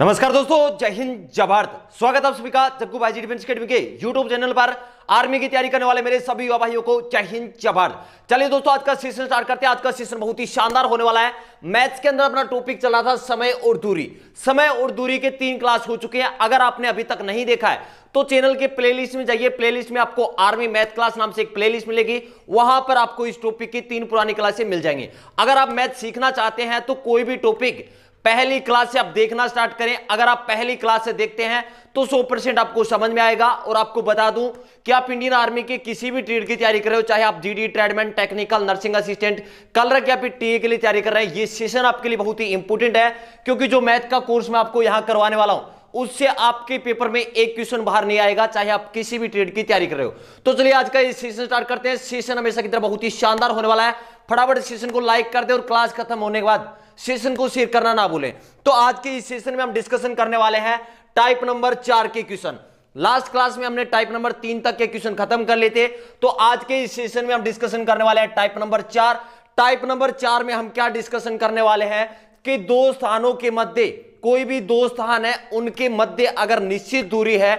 नमस्कार दोस्तों जय हिंद जय भारत स्वागत आप सभी का जग्गू भाई डिफेंस अकेडमी के यूट्यूब चैनल पर आर्मी की तैयारी करने वाले मेरे सभी युवा भाइयों को जय हिंद जय भारत चलिए दोस्तों आज का सीजन स्टार्ट करते हैं आज का सीजन बहुत ही शानदार होने वाला है मैथ्स के अंदर अपना टॉपिक चल रहा था समय और दूरी समय और दूरी के तीन क्लास हो चुके हैं अगर आपने अभी तक नहीं देखा है तो चैनल के प्लेलिस्ट में जाइए प्लेलिस्ट में आपको आर्मी मैथ क्लास नाम से एक प्लेलिस्ट मिलेगी वहां पर आपको इस टॉपिक की तीन पुरानी क्लासें मिल जाएंगी अगर आप मैथ सीखना चाहते हैं तो कोई भी टॉपिक पहली क्लास से आप देखना स्टार्ट करें अगर आप पहली क्लास से देखते हैं तो 100 परसेंट आपको समझ में आएगा और आपको बता दूं कि आप इंडियन आर्मी के किसी भी ट्रेड की तैयारी कर रहे हो चाहे आप GD tradesman technical nursing assistant clerk के आप टीए के लिए तैयारी कर रहे हैं ये सेशन आपके लिए बहुत ही इंपॉर्टेंट है क्योंकि जो मैथ का कोर्स मैं आपको यहां करवाने वाला हूं उससे आपके पेपर में एक क्वेश्चन बाहर नहीं आएगा चाहे आप किसी भी ट्रेड की तैयारी कर रहे हो तो चलिए आज का ये सेशन स्टार्ट करते हैं सेशन हमेशा की तरह बहुत ही शानदार होने वाला है फटाफट सेशन को लाइक कर दे और क्लास खत्म होने के बाद सेशन को शेयर करना ना भूलें तो आज के इस सेशन में हम डिस्कशन करने वाले हैं टाइप नंबर चार के क्वेश्चन लास्ट क्लास में हमने टाइप नंबर तीन तक के क्वेश्चन खत्म कर लेते तो आज के इस सेशन में हम डिस्कशन करने वाले हैं टाइप नंबर चार टाइप नंबर चार में हम क्या डिस्कशन करने वाले हैं कि दो स्थानों के मध्य कोई भी दो स्थान है उनके मध्य अगर निश्चित दूरी है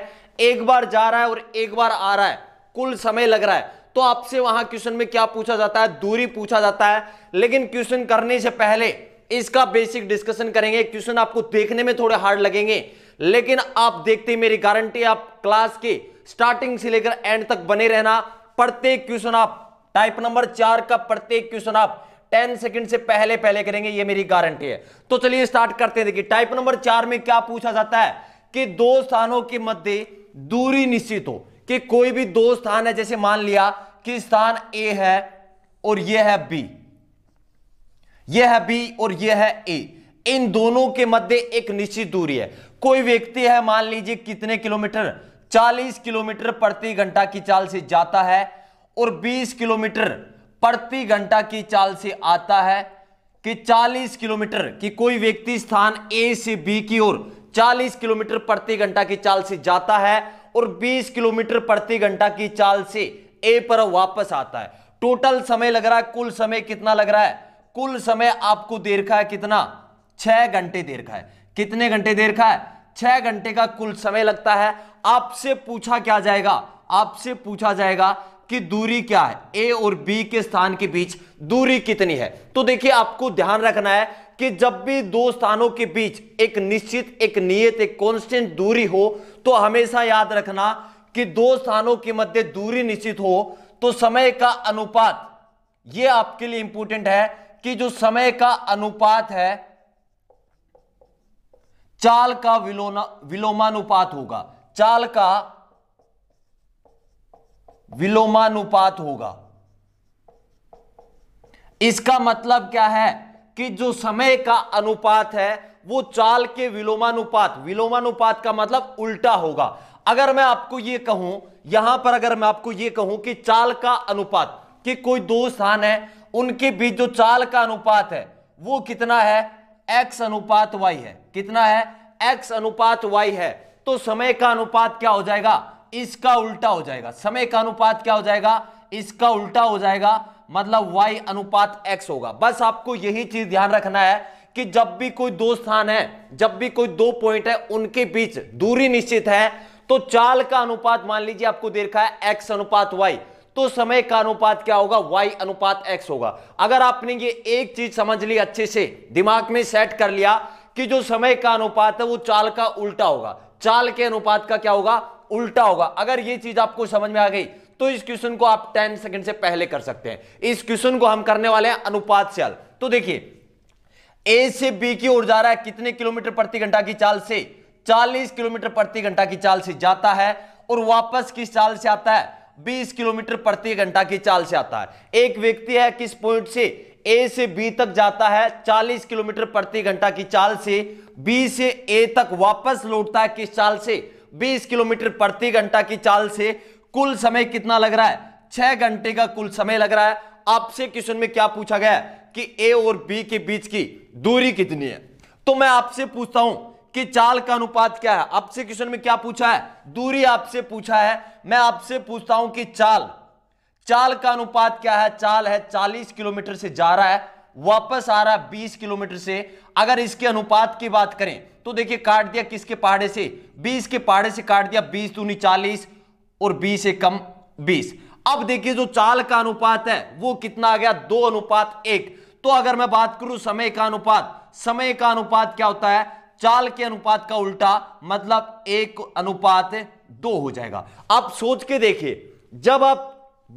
एक बार जा रहा है और एक बार आ रहा है कुल समय लग रहा है तो आपसे वहां क्वेश्चन में क्या पूछा जाता है दूरी पूछा जाता है लेकिन क्वेश्चन करने से पहले इसका बेसिक डिस्कशन करेंगे क्वेश्चन आपको देखने में थोड़े हार्ड लगेंगे लेकिन आप देखते ही मेरी गारंटी आप क्लास के स्टार्टिंग से लेकर एंड तक बने रहना प्रत्येक क्वेश्चन आप टाइप नंबर चार का प्रत्येक क्वेश्चन आप टेन सेकंड से पहले पहले करेंगे ये मेरी गारंटी है तो चलिए स्टार्ट करते हैं देखिए टाइप नंबर चार में क्या पूछा जाता है कि दो स्थानों के मध्य दूरी निश्चित हो कि कोई भी दो स्थान है जैसे मान लिया कि स्थान ए है और यह है बी यह है बी और यह है ए इन दोनों के मध्य एक निश्चित दूरी है कोई व्यक्ति है मान लीजिए कितने किलोमीटर 40 किलोमीटर प्रति घंटा की चाल से जाता है और 20 किलोमीटर प्रति घंटा की चाल से आता है कि 40 किलोमीटर की कोई व्यक्ति स्थान ए से बी की ओर 40 किलोमीटर प्रति घंटा की चाल से जाता है और 20 किलोमीटर प्रति घंटा की चाल से ए पर वापस आता है टोटल समय लग रहा है कुल समय कितना लग रहा है कुल समय आपको देर का है कितना छह घंटे देर का है कितने घंटे देर का है छह घंटे का कुल समय लगता है आपसे पूछा क्या जाएगा आपसे पूछा जाएगा कि दूरी क्या है ए और बी के स्थान के बीच दूरी कितनी है तो देखिए आपको ध्यान रखना है कि जब भी दो स्थानों के बीच एक निश्चित एक नियत एक कांस्टेंट दूरी हो तो हमेशा याद रखना कि दो स्थानों के मध्य दूरी निश्चित हो तो समय का अनुपात यह आपके लिए इंपॉर्टेंट है कि जो समय का अनुपात है चाल का विलोना विलोमानुपात होगा चाल का विलोमानुपात होगा इसका मतलब क्या है कि जो समय का अनुपात है वो चाल के विलोमानुपात विलोमानुपात का मतलब उल्टा होगा अगर मैं आपको यह कहूं यहां पर अगर मैं आपको यह कहूं कि चाल का अनुपात कि कोई दो स्थान है उनके बीच जो चाल का अनुपात है वो कितना है एक्स अनुपात वाई है कितना है एक्स अनुपात वाई है तो समय का अनुपात क्या हो जाएगा इसका उल्टा हो जाएगा समय का अनुपात क्या हो जाएगा इसका उल्टा हो जाएगा मतलब y अनुपात x होगा बस आपको यही चीज ध्यान रखना है कि जब भी कोई दो स्थान है जब भी कोई दो पॉइंट है उनके बीच दूरी निश्चित है तो चाल का अनुपात मान लीजिए आपको देखा है x अनुपात y तो समय का अनुपात क्या होगा वाई अनुपात एक्स होगा अगर आपने ये एक चीज समझ ली अच्छे से दिमाग में सेट कर लिया कि जो समय का अनुपात है वो चाल का उल्टा होगा चाल के अनुपात का क्या होगा उल्टा होगा अगर ये चीज आपको समझ में आ गई तो इस क्वेश्चन को आप 10 सेकंड से पहले कर सकते हैं इस क्वेश्चन को हम करने वाले हैं अनुपात चाल तो देखिए ए से बी की ओर जा रहा है कितने किलोमीटर प्रति घंटा की चाल से 40 किलोमीटर प्रति घंटा की चाल से जाता है और वापस किस चाल से आता है 20 किलोमीटर प्रति घंटा की चाल से आता है एक व्यक्ति है किस पॉइंट से ए से बी तक जाता है 40 किलोमीटर प्रति घंटा की चाल से बी से ए तक वापस लौटता है किस चाल से 20 किलोमीटर प्रति घंटा की चाल से कुल समय कितना लग रहा है छह घंटे का कुल समय लग रहा है आपसे क्वेश्चन में क्या पूछा गया है कि ए और बी के बीच की दूरी कितनी है तो मैं आपसे पूछता हूं कि चाल का अनुपात क्या है आपसे क्वेश्चन में क्या पूछा है दूरी आपसे पूछा है मैं आपसे पूछता हूं कि चाल चाल का अनुपात क्या है चाल है 40 किलोमीटर से जा रहा है वापस आ रहा है 20 किलोमीटर से अगर इसके अनुपात की बात करें तो देखिए काट दिया किसके पहाड़े से 20 के पहाड़े से काट दिया 20 दूनी 40 और 20 से कम 20 अब देखिए जो चाल का अनुपात है वो कितना आ गया दो अनुपात एक तो अगर मैं बात करूं समय का अनुपात समय का अनुपात क्या होता है चाल के अनुपात का उल्टा मतलब एक अनुपात दो हो जाएगा आप सोच के देखिए जब आप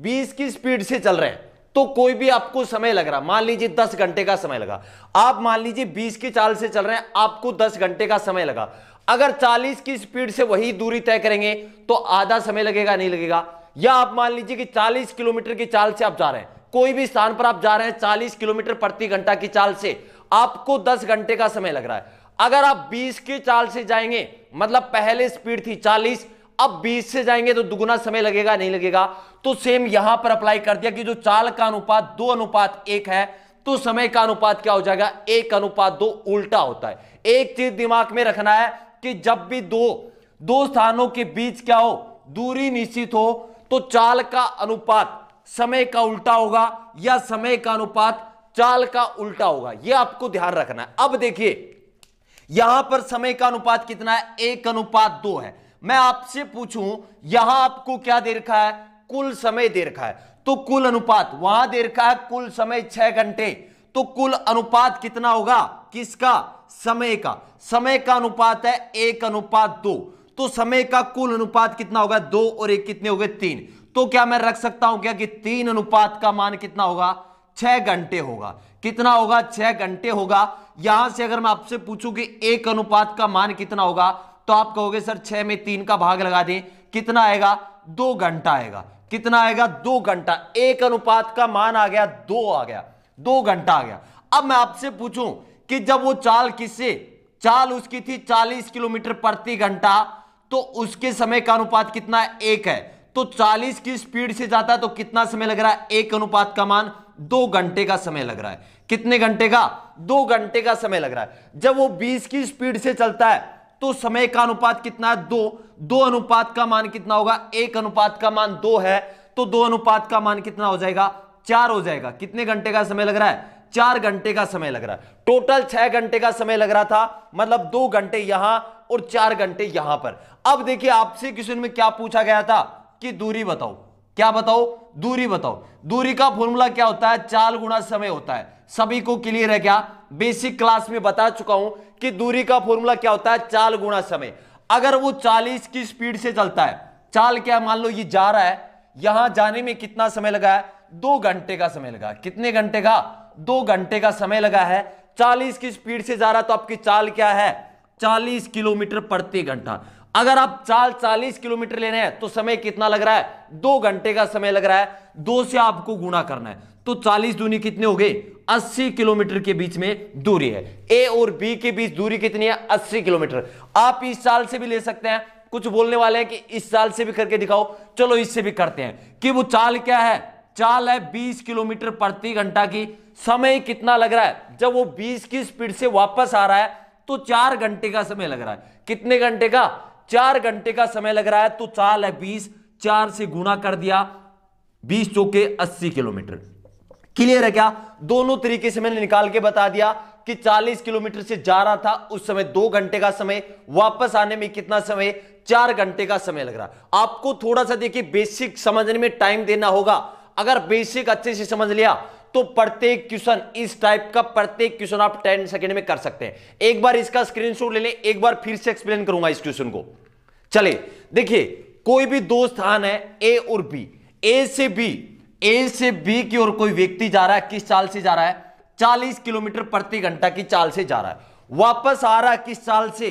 20 की स्पीड से चल रहे हैं तो कोई भी आपको समय लग रहा मान लीजिए दस घंटे का समय लगा आप मान लीजिए बीस की चाल से चल रहे हैं आपको दस घंटे का समय लगा अगर चालीस की स्पीड से वही दूरी तय करेंगे तो आधा समय लगेगा नहीं लगेगा या आप मान लीजिए कि चालीस किलोमीटर की चाल से आप जा रहे हैं कोई भी स्थान पर आप जा रहे हैं चालीस किलोमीटर प्रति घंटा की चाल से आपको दस घंटे का समय लग रहा है अगर आप 20 की चाल से जाएंगे मतलब पहले स्पीड थी 40 अब 20 से जाएंगे तो दुगुना समय लगेगा नहीं लगेगा तो सेम यहां पर अप्लाई कर दिया कि जो चाल का अनुपात दो अनुपात एक है तो समय का अनुपात क्या हो जाएगा एक अनुपात दो उल्टा होता है एक चीज दिमाग में रखना है कि जब भी दो दो स्थानों के बीच क्या हो दूरी निश्चित हो तो चाल का अनुपात समय का उल्टा होगा या समय का अनुपात चाल का उल्टा होगा यह आपको ध्यान रखना है अब देखिए यहां पर समय का अनुपात कितना है एक अनुपात दो है मैं आपसे पूछूं यहां आपको क्या दे रखा है कुल समय दे रखा है तो कुल अनुपात वहां दे रखा है कुल समय छह घंटे तो कुल अनुपात कितना होगा किसका समय का समय का अनुपात है एक अनुपात दो तो समय का कुल अनुपात कितना होगा दो और एक कितने हो गए तीन तो क्या मैं रख सकता हूं क्या कि तीन अनुपात का मान कितना होगा छह घंटे होगा कितना होगा छह घंटे होगा यहां से अगर मैं आपसे पूछूं कि एक अनुपात का मान कितना होगा तो आप कहोगे सर छह में तीन का भाग लगा दें कितना आएगा दो घंटा आएगा कितना आएगा दो घंटा एक अनुपात का मान आ गया दो आ गया दो घंटा आ गया अब मैं आपसे पूछूं कि जब वो चाल किससे चाल उसकी थी 40 किलोमीटर प्रति घंटा तो उसके समय का अनुपात कितना है? एक है तो 40 की स्पीड से जाता है तो कितना समय लग रहा है एक अनुपात का मान दो घंटे का समय लग रहा है कितने घंटे का दो घंटे का समय लग रहा है जब वो बीस की स्पीड से चलता है तो समय का अनुपात कितना है दो दो अनुपात का मान कितना होगा एक अनुपात का मान दो है तो दो अनुपात का मान कितना हो जाएगा चार हो जाएगा कितने घंटे का समय लग रहा है चार घंटे का समय लग रहा है टोटल छह घंटे का समय लग रहा था मतलब दो घंटे यहां और चार घंटे यहां पर अब देखिए आपसे क्वेश्चन में क्या पूछा गया था कि दूरी बताओ क्या बताओ दूरी बताओ दूरी का फॉर्मूला क्या होता है चाल गुणा समय होता है सभी को क्लियर है क्या बेसिक क्लास में बता चुका हूं कि दूरी का फॉर्मूला क्या होता है चाल गुणा समय अगर वो चालीस की स्पीड से चलता है चाल क्या मान लो ये जा रहा है यहां जाने में कितना समय लगा है दो घंटे का समय लगा कितने घंटे का दो घंटे का समय लगा है चालीस की स्पीड से जा रहा तो आपकी चाल क्या है चालीस किलोमीटर प्रति घंटा अगर आप चाल 40 किलोमीटर लेने हैं तो समय कितना लग रहा है दो घंटे का समय लग रहा है दो से आपको गुणा करना है तो 40 दूनी कितने हो गए 80 किलोमीटर के बीच में दूरी है ए और बी के बीच दूरी कितनी है 80 किलोमीटर आप इस साल से भी ले सकते हैं कुछ बोलने वाले हैं कि इस साल से भी करके दिखाओ चलो इससे भी करते हैं कि वो चाल क्या है चाल है 20 किलोमीटर प्रति घंटा की समय कितना लग रहा है जब वो 20 की स्पीड से वापस आ रहा है तो चार घंटे का समय लग रहा है कितने घंटे का चार घंटे का समय लग रहा है तो चाल है बीस चार से गुणा कर दिया बीस चौके अस्सी किलोमीटर क्लियर है क्या दोनों तरीके से मैंने निकाल के बता दिया कि 40 किलोमीटर से जा रहा था उस समय दो घंटे का समय वापस आने में कितना समय चार घंटे का समय लग रहा आपको थोड़ा सा देखिए बेसिक समझने में टाइम देना होगा अगर बेसिक अच्छे से समझ लिया तो प्रत्येक क्वेश्चन इस टाइप का प्रत्येक क्वेश्चन आप टेन सेकेंड में कर सकते हैं एक बार इसका स्क्रीनशॉट ले लें एक बार फिर से एक्सप्लेन करूंगा इस क्वेश्चन को चले देखिए कोई भी दो स्थान है ए और बी ए से बी ए से बी की ओर कोई व्यक्ति जा रहा है किस चाल से जा रहा है 40 किलोमीटर प्रति घंटा की चाल से जा रहा है वापस आ रहा है किस चाल से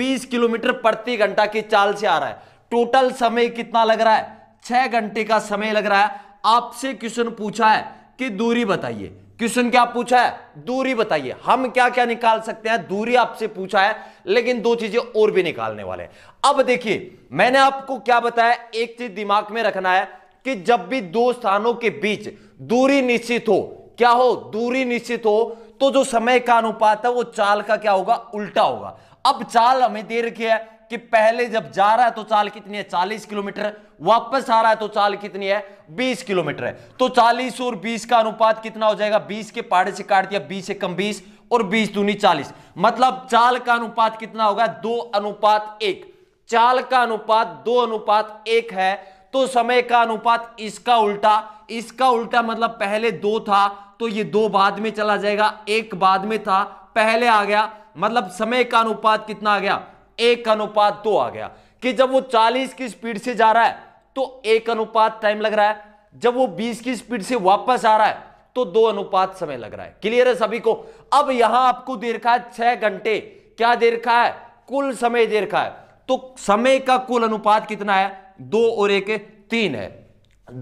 20 किलोमीटर प्रति घंटा की चाल से आ रहा है टोटल समय कितना लग रहा है छह घंटे का समय लग रहा है आपसे क्वेश्चन पूछा है कि दूरी बताइए क्वेश्चन क्या पूछा है दूरी बताइए हम क्या क्या निकाल सकते हैं दूरी आपसे पूछा है लेकिन दो चीजें और भी निकालने वाले हैं अब देखिए मैंने आपको क्या बताया एक चीज दिमाग में रखना है कि जब भी दो स्थानों के बीच दूरी निश्चित हो क्या हो दूरी निश्चित हो तो जो समय का अनुपात है वो चाल का क्या होगा उल्टा होगा अब चाल हमें दे रखी है कि पहले जब जा रहा है तो चाल कितनी है 40 किलोमीटर वापस आ रहा है तो चाल कितनी है 20 किलोमीटर है तो 40 और 20 का अनुपात कितना हो जाएगा 20 के पहाड़े से काट दिया 20 से कम 20 और 20 दूनी 40 मतलब चाल का अनुपात कितना होगा दो अनुपात एक चाल का अनुपात दो अनुपात एक है तो समय का अनुपात इसका उल्टा इसका उल्टा मतलब पहले दो था तो ये दो बाद में चला जाएगा एक बाद में था पहले आ गया मतलब समय का अनुपात कितना आ गया एक अनुपात दो आ गया कि जब वो चालीस की स्पीड से जा रहा है तो एक अनुपात टाइम लग रहा है जब वो बीस की स्पीड से वापस आ रहा है तो दो अनुपात समय लग रहा है क्लियर है सभी को अब यहां आपको दे रखा है छह घंटे क्या दे रखा है कुल समय दे रखा है तो समय का कुल अनुपात कितना है दो और एक तीन है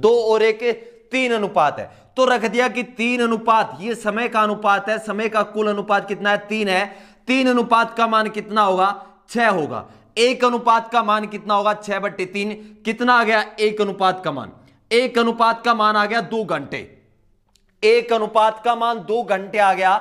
दो और एक तीन अनुपात है तो रख दिया कि तीन अनुपात ये समय का अनुपात है समय का कुल अनुपात कितना है तीन है तीन अनुपात का मान कितना होगा छह होगा एक अनुपात का मान कितना होगा छह बट्टे तीन कितना आ गया एक अनुपात का मान एक अनुपात का मान आ गया दो घंटे एक अनुपात का मान दो घंटे आ गया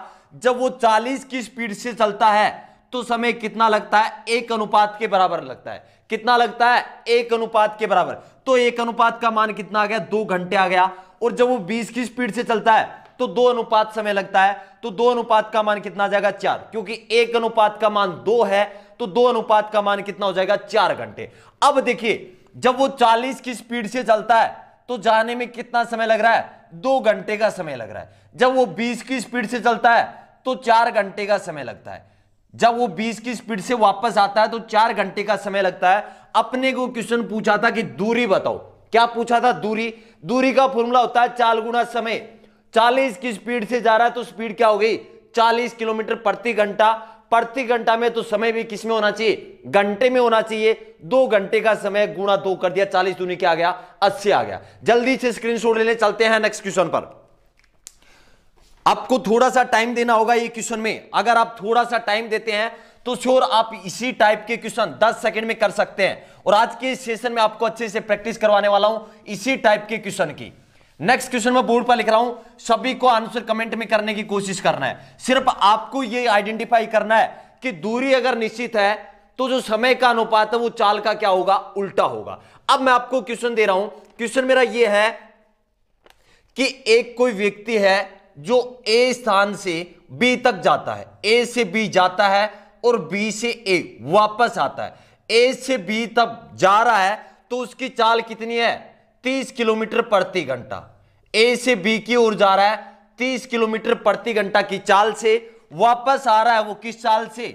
जब वो चालीस की स्पीड से चलता है तो समय कितना लगता है एक अनुपात के बराबर लगता है कितना लगता है एक अनुपात के बराबर तो एक अनुपात का मान कितना आ गया दो घंटे आ गया और जब वो बीस की स्पीड से चलता है तो दो अनुपात समय लगता है तो दो अनुपात का मान कितना आ जाएगा चार क्योंकि एक अनुपात का मान दो है तो दो अनुपात का मान कितना हो जाएगा चार घंटे अब देखिए जब वो चालीस की स्पीड से चलता है तो जाने में कितना समय लग रहा है दो घंटे का समय लग रहा है जब वो बीस की स्पीड से चलता है तो चार घंटे का समय लगता है जब वो 20 की स्पीड से वापस आता है तो चार घंटे का समय लगता है अपने को क्वेश्चन पूछा था कि दूरी बताओ क्या पूछा था दूरी दूरी का फॉर्मूला होता है चाल गुना समय चालीस की स्पीड से जा रहा है तो स्पीड क्या हो गई चालीस किलोमीटर प्रति घंटा प्रति घंटा में तो समय भी किसमें होना चाहिए घंटे में होना चाहिए दो घंटे का समय गुणा दो कर दिया चालीस दूनी क्या आ गया अस्सी आ गया जल्दी से स्क्रीनशॉट ले ले चलते हैं नेक्स्ट क्वेश्चन पर आपको थोड़ा सा टाइम देना होगा ये क्वेश्चन में अगर आप थोड़ा सा टाइम देते हैं तो श्योर आप इसी टाइप के क्वेश्चन 10 सेकंड में कर सकते हैं और आज के सेशन में आपको अच्छे से प्रैक्टिस करवाने वाला हूं इसी टाइप के क्वेश्चन की नेक्स्ट क्वेश्चन में बोर्ड पर लिख रहा हूं सभी को आंसर कमेंट में करने की कोशिश करना है सिर्फ आपको यह आइडेंटिफाई करना है कि दूरी अगर निश्चित है तो जो समय का अनुपात है वो चाल का क्या होगा उल्टा होगा अब मैं आपको क्वेश्चन दे रहा हूं क्वेश्चन मेरा यह है कि एक कोई व्यक्ति है जो ए स्थान से बी तक जाता है ए से बी जाता है और बी से ए वापस आता है ए से बी तब जा रहा है तो उसकी चाल कितनी है तीस किलोमीटर प्रति घंटा ए से बी की ओर जा रहा है तीस किलोमीटर प्रति घंटा की चाल से वापस आ रहा है वो किस चाल से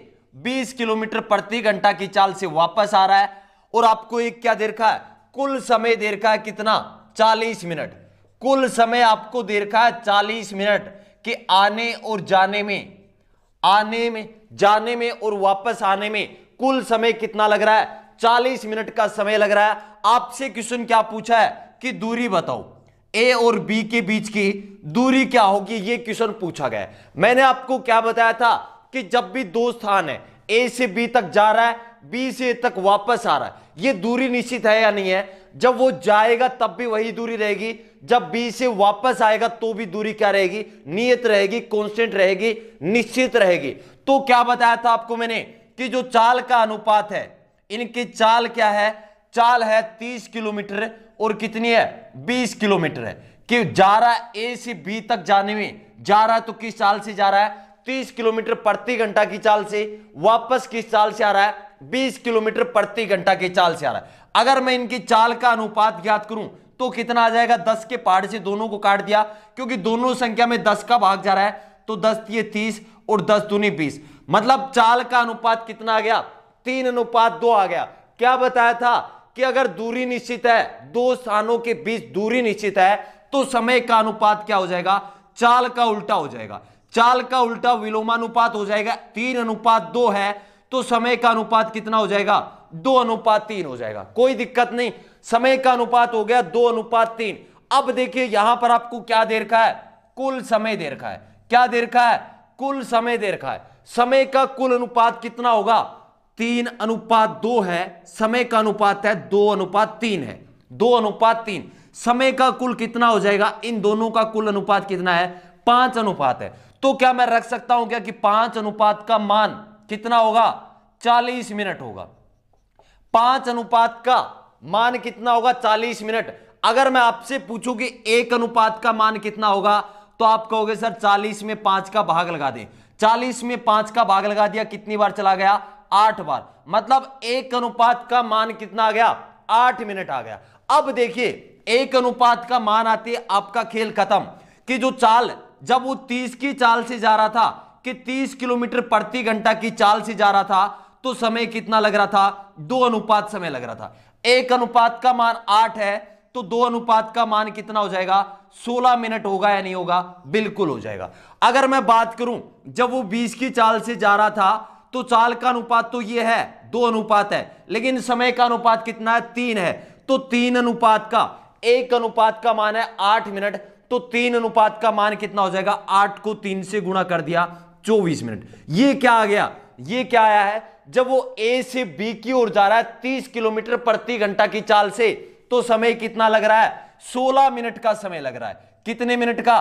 बीस किलोमीटर प्रति घंटा की चाल से वापस आ रहा है और आपको एक क्या देखा है कुल समय देखा है कितना चालीस मिनट कुल समय आपको दे रखा है चालीस मिनट के आने और जाने में आने में जाने में और वापस आने में कुल समय कितना लग रहा है चालीस मिनट का समय लग रहा है आपसे क्वेश्चन क्या पूछा है कि दूरी बताओ ए और बी के बीच की दूरी क्या होगी ये क्वेश्चन पूछा गया मैंने आपको क्या बताया था कि जब भी दो स्थान है ए से बी तक जा रहा है बी से तक वापस आ रहा है ये दूरी निश्चित है या नहीं है जब वो जाएगा तब भी वही दूरी रहेगी जब बी से वापस आएगा तो भी दूरी क्या रहेगी नियत रहेगी कॉन्स्टेंट रहेगी निश्चित रहेगी तो क्या बताया था आपको मैंने कि जो चाल का अनुपात है इनकी चाल क्या है चाल है तीस किलोमीटर और कितनी है बीस किलोमीटर है कि जा रहा ए से बी तक जाने में जा रहा है तो किस चाल से जा रहा है तीस किलोमीटर प्रति घंटा की चाल से वापस किस चाल से आ रहा है बीस किलोमीटर प्रति घंटा की चाल से आ रहा है अगर मैं इनकी चाल का अनुपात ज्ञात करूं तो कितना आ जाएगा दस के पहाड़ से दोनों को काट दिया क्योंकि दोनों संख्या में दस का भाग जा रहा है तो दस दिए तीस और दस दूनी बीस मतलब चाल का अनुपात कितना आ गया तीन अनुपात दो आ गया क्या बताया था कि अगर दूरी निश्चित है दो स्थानों के बीच दूरी निश्चित है तो समय का अनुपात क्या हो जाएगा चाल का उल्टा हो जाएगा चाल का उल्टा विलोमानुपात हो जाएगा तीन अनुपात दो है तो समय का अनुपात कितना हो जाएगा दो अनुपात तीन हो जाएगा कोई दिक्कत नहीं समय का अनुपात हो गया दो अनुपात तीन अब देखिए यहां पर आपको क्या दे रखा है कुल समय दे रखा है क्या दे रखा है कुल समय दे रखा है समय का कुल अनुपात कितना होगा तीन अनुपात दो है समय का अनुपात है दो अनुपात तीन है दो अनुपात तीन समय का कुल कितना हो जाएगा इन दोनों का कुल अनुपात कितना है पांच अनुपात है तो क्या मैं रख सकता हूं क्या कि पांच अनुपात का मान कितना होगा चालीस मिनट होगा पांच अनुपात का मान कितना होगा चालीस मिनट अगर मैं आपसे पूछूं कि एक अनुपात का मान कितना होगा तो आप कहोगे सर चालीस में पांच का भाग लगा दें चालीस में पांच का भाग लगा दिया कितनी बार चला गया आठ बार मतलब एक अनुपात का मान कितना आ गया आठ मिनट आ गया अब देखिए एक अनुपात का मान आते आपका खेल खत्म कि जो चाल जब वो तीस की चाल से जा रहा था कि तीस किलोमीटर प्रति घंटा की चाल से जा रहा था तो समय कितना लग रहा था दो अनुपात समय लग रहा था एक अनुपात का मान आठ है तो दो अनुपात का मान कितना हो जाएगा 16 मिनट होगा या नहीं होगा बिल्कुल हो जाएगा अगर मैं बात करूं जब वो 20 की चाल से जा रहा था तो चाल का अनुपात तो ये है दो अनुपात है लेकिन समय का अनुपात कितना है तीन है तो तीन अनुपात का एक अनुपात का मान है आठ मिनट तो तीन अनुपात का मान कितना हो जाएगा आठ को तीन से गुणा कर दिया चौबीस मिनट ये क्या आ गया ये क्या आया है जब वो ए से बी की ओर जा रहा है तीस किलोमीटर प्रति घंटा की चाल से तो समय कितना लग रहा है सोलह मिनट का समय लग रहा है कितने मिनट का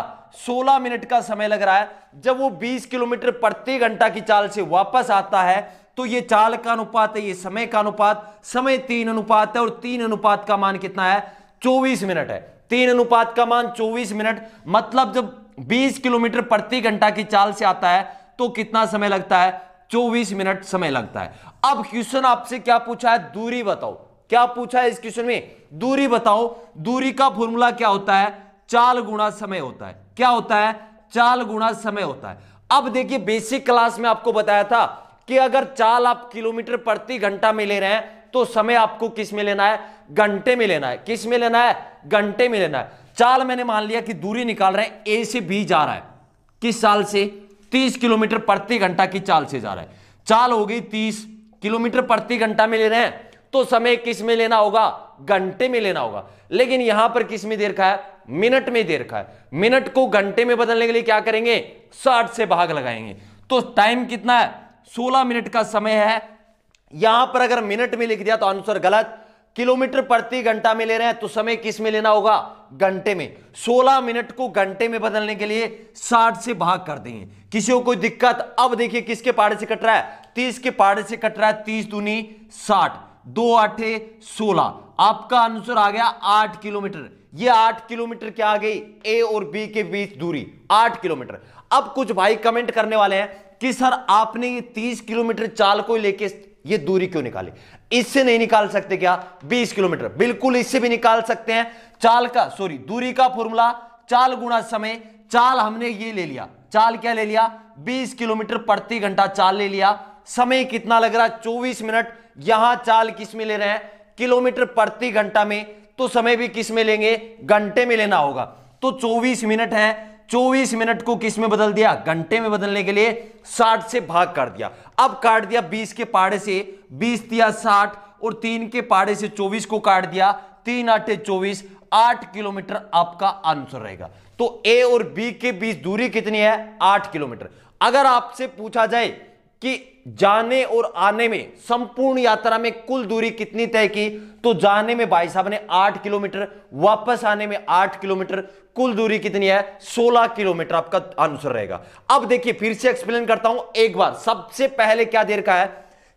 16 मिनट का समय लग रहा है जब वो 20 किलोमीटर प्रति घंटा की चाल से वापस आता है तो ये चाल का अनुपात है ये समय का अनुपात समय तीन अनुपात है और तीन अनुपात का मान कितना है चौबीस मिनट है तीन अनुपात का मान चौबीस मिनट मतलब जब बीस किलोमीटर प्रति घंटा की चाल से आता है तो कितना समय लगता है चौबीस मिनट समय लगता है अब क्वेश्चन आपसे क्या पूछा है दूरी बताओ क्या पूछा है इस क्वेश्चन में दूरी बताओ दूरी का फॉर्मूला क्या होता है चाल गुणा समय होता है क्या होता है चाल गुणा समय होता है अब देखिए बेसिक क्लास में आपको बताया था कि अगर चाल आप किलोमीटर प्रति घंटा में ले रहे हैं तो समय आपको किस में लेना है घंटे में लेना है किस में लेना है घंटे में लेना है चाल मैंने मान लिया कि दूरी निकाल रहे हैं ए से बी जा रहा है किस साल से 30 किलोमीटर प्रति घंटा की चाल से जा रहा है चाल हो गई तीस किलोमीटर प्रति घंटा में ले रहे हैं तो समय किस में लेना होगा घंटे में लेना होगा लेकिन यहां पर किस में दे रखा है मिनट में दे रखा है मिनट को घंटे में बदलने के लिए क्या करेंगे साठ से भाग लगाएंगे तो टाइम कितना है सोलह मिनट का समय है यहां पर अगर मिनट में लिख दिया तो आंसर गलत किलोमीटर प्रति घंटा में ले रहे हैं तो समय किस में लेना होगा घंटे में 16 मिनट को घंटे में बदलने के लिए 60 से भाग कर देंगे किसी को कोई दिक्कत अब देखिए किसके पहाड़े से कट रहा है तीस के पहाड़े से कट रहा है तीस दूनी साठ दो आठे सोलह आपका आंसर आ गया आठ किलोमीटर ये आठ किलोमीटर क्या आ गई ए और बी के बीच दूरी आठ किलोमीटर अब कुछ भाई कमेंट करने वाले हैं कि सर आपने ये तीस किलोमीटर चाल को लेके ये दूरी क्यों निकाली इससे नहीं निकाल सकते क्या बीस किलोमीटर बिल्कुल इससे भी निकाल सकते हैं चाल का सॉरी दूरी का फॉर्मूला चाल गुणा समय चाल हमने ये ले लिया चाल क्या ले लिया 20 किलोमीटर प्रति घंटा चाल ले लिया समय कितना लग रहा है 24 मिनट यहां चाल किस में ले रहे हैं किलोमीटर प्रति घंटा में तो समय भी किस में लेंगे घंटे में लेना होगा तो 24 मिनट है 24 मिनट को किस में बदल दिया घंटे में बदलने के लिए 60 से भाग कर दिया अब काट दिया 20 के पाड़े से 20 दिया 60 और 3 के पाड़े से 24 को काट दिया तीन आठे चौबीस आठ किलोमीटर आपका आंसर रहेगा तो ए और बी के बीच दूरी कितनी है आठ किलोमीटर अगर आपसे पूछा जाए कि जाने और आने में संपूर्ण यात्रा में कुल दूरी कितनी तय की तो जाने में भाई साहब ने आठ किलोमीटर वापस आने में आठ किलोमीटर कुल दूरी कितनी है सोलह किलोमीटर आपका आंसर रहेगा अब देखिए फिर से एक्सप्लेन करता हूं एक बार सबसे पहले क्या देर का है